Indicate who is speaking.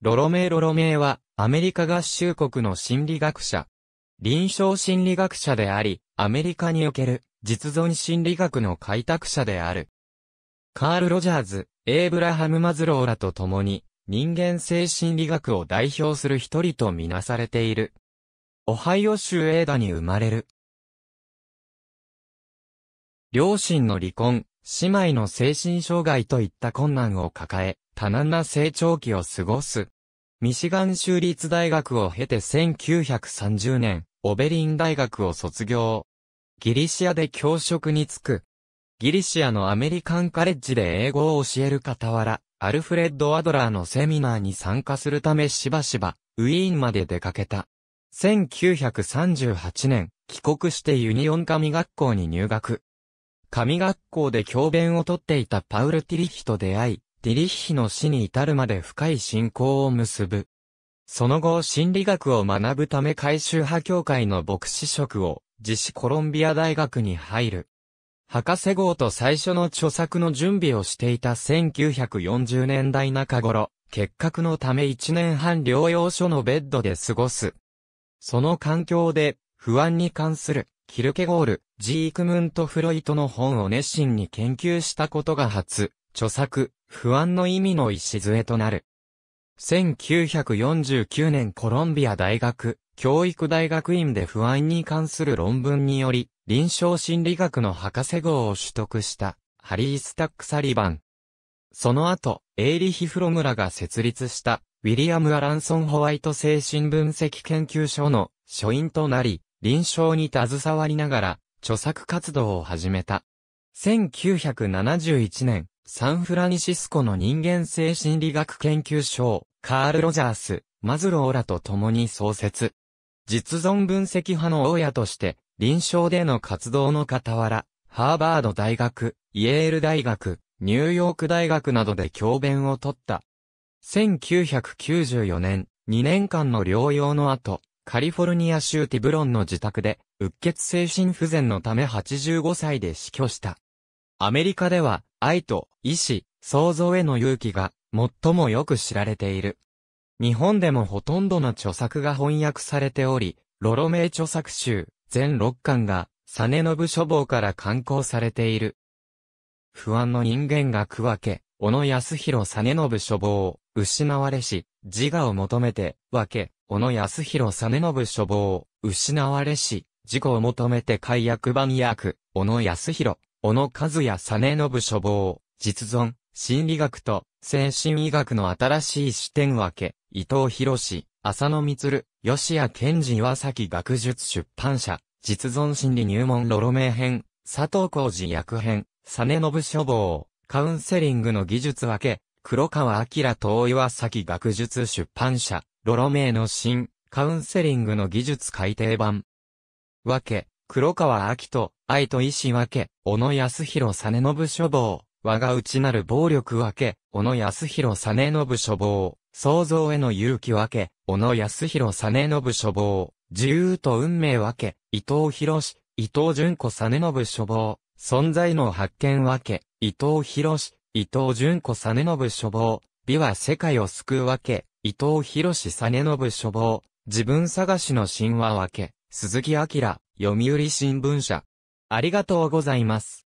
Speaker 1: ロロメー・ロロメーは、アメリカ合衆国の心理学者。臨床心理学者であり、アメリカにおける実存心理学の開拓者である。カール・ロジャーズ、エイブラハム・マズローらと共に、人間性心理学を代表する一人とみなされている。オハイオ州エーダに生まれる。両親の離婚、姉妹の精神障害といった困難を抱え、多難な成長期を過ごす。ミシガン州立大学を経て1930年、オベリン大学を卒業。ギリシアで教職に就く。ギリシアのアメリカンカレッジで英語を教える傍ら、アルフレッド・アドラーのセミナーに参加するためしばしば、ウィーンまで出かけた。1938年、帰国してユニオン神学校に入学。神学校で教鞭をとっていたパウル・ティリヒと出会い、ディリッヒの死に至るまで深い信仰を結ぶ。その後、心理学を学ぶため改修派協会の牧師職を、自主コロンビア大学に入る。博士号と最初の著作の準備をしていた1940年代中頃、結核のため1年半療養所のベッドで過ごす。その環境で、不安に関する、キルケゴール、ジークムント・フロイトの本を熱心に研究したことが初。著作、不安の意味の礎となる。1949年コロンビア大学、教育大学院で不安に関する論文により、臨床心理学の博士号を取得した、ハリー・スタック・サリバン。その後、エイリヒ・フロムラが設立した、ウィリアム・アランソン・ホワイト精神分析研究所の所員となり、臨床に携わりながら、著作活動を始めた。1971年、サンフランシスコの人間性心理学研究所、カール・ロジャース、マズローらと共に創設。実存分析派の親として、臨床での活動の傍ら、ハーバード大学、イエール大学、ニューヨーク大学などで教鞭を取った。1994年、2年間の療養の後、カリフォルニア州ティブロンの自宅で、うっ血精神不全のため85歳で死去した。アメリカでは、愛と意志、創造への勇気が、最もよく知られている。日本でもほとんどの著作が翻訳されており、ロロ名著作集、全6巻が、サネノブ書房から刊行されている。不安の人間が区分け、小野康弘実ブ書房、失われし、自我を求めて、分け、小野康弘実ブ書房、失われし、自己を求めて解約版役、小野康弘、小野和也実信書房、実存、心理学と、精神医学の新しい視点分け、伊藤博士、浅野光、吉谷健二岩崎学術出版社、実存心理入門ロロ名編、佐藤浩二役編、実信書房、カウンセリングの技術分け、黒川明遠岩崎学術出版社、ロロ名の新、カウンセリングの技術改訂版。分け、黒川明と、愛と意志分け、小野康弘実信書房、我が内なる暴力分け、小野康弘実信書房、創造への勇気分け、小野康弘実信書房、自由と運命分け、伊藤博士、伊藤淳子実信書房、存在の発見分け、伊藤博士、伊藤淳子実信書房、美は世界を救う分け、伊藤博士実信書房、自分探しの神話分け、鈴木明、読売新聞社。ありがとうございます。